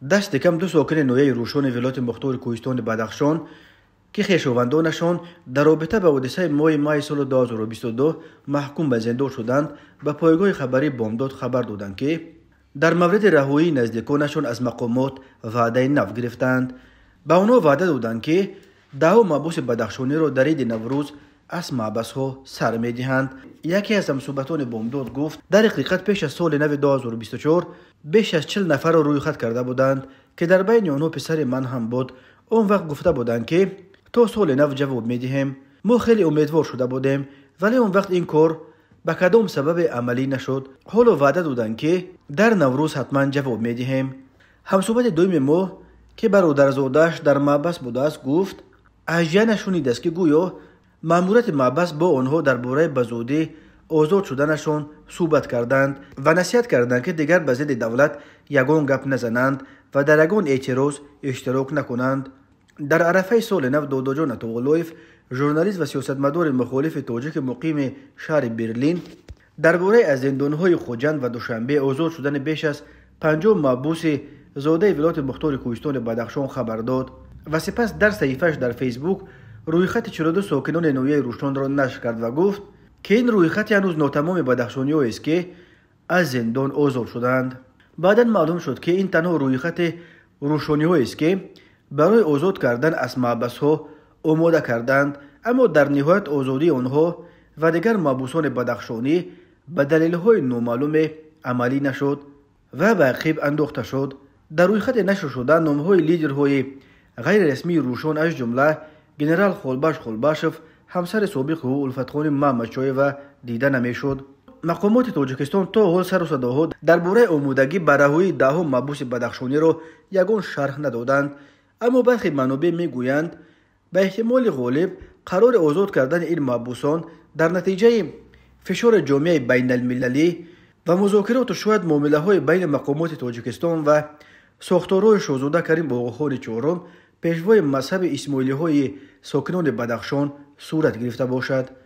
дашти кам ду сокини ноҳияи рӯшони вилояти мухтори кӯҳистони бадахшон ки хешовандонашон дар робита ба ҳодисаи моҳи майи соли 2022 маҳкум ба зиндор шуданд ба пойгоҳи хабарии бомдод хабар доданд ки дар мавриди раҳоии наздиконашон аз мақомот ваъдаи нав гирифтанд ба онҳо ваъда доданд ки даҳо мабуси бадахшониро дар иди наврӯз مابس ها سر می دهند یکی از همصوبتان بامداد گفت در حقیقت پیش از سال 2024 بیش از 40 نفر رو روی خط کرده بودند که در بین آنها پسر من هم بود اون وقت گفته بودند که تا سال نو جواب دهیم ما خیلی امیدوار شده بودیم ولی اون وقت این کار به کدام سبب عملی نشد حالا وعده دادند که در نوروز حتما جواب می دهیم همصوبت دویم ما که اش در معبس بوده است گفت اجیا نشونید است که گویا маъмурияти мабас бо онҳо дар бораи ба зудӣ озод шуданашон суҳбат карданд ва насиҳат карданд ки дигар ба зидди давлат ягон гап назананд ва дар ягон эътироз иштирок накунанд дар арафаи соли нав додоҷон атоғулоев журналист ва сиёсатмадори мухолифи тоҷики муқими шаҳри берлин дар бораи аз зиндонҳои хуҷанд ва душанбе озод шудани беш аз панҷоҳ маҳбуси зодаи вилояти мухтори кӯҳистони бадахшон хабар дод ва сипас дар саҳифааш дар фейсбук рӯйхати чилоду сокинони ноҳияи рӯшонро нашр кард ва гуфт ки ин рӯйхати ҳанӯз нотамоми бадахшониоест ки аз зиндон озод шуданд баъдан маълум шуд ки ин танҳо рӯйхати рӯшониҳоест ки барои озод кардан аз маъбасҳо омода карданд аммо дар ниҳоят озодии онҳо ва дигар маъбусони бадахшонӣ ба далелҳои номаълуме амалӣ нашуд ва ба ақиб андохта шуд дар рӯйхати нашр шуда номҳои лидерҳои ғайрирасмии рӯшон аз ҷумла генерал холбаш холбашев ҳамсари собиқи ӯ улфатхони маҳмадшоева дида намешуд мақомоти тоҷикистон то ҳол сару садоҳо дар бораи омодагӣ ба раҳои даҳум маҳбуси бадахшониро ягон шарҳ надоданд аммо бархи манобе мегӯянд ба эҳтимоли ғолиб қарори озод кардани ин маҳбусон дар натиҷаи фишори ҷомеаи байналмилалӣ ва музокироту шояд муомилаҳои байни мақомоти тоҷикистон ва сохторҳои шоҳзода карим оғохони чорум پیشوای مذهب اسماعیلی های ساکنان بدخشان صورت گرفته باشد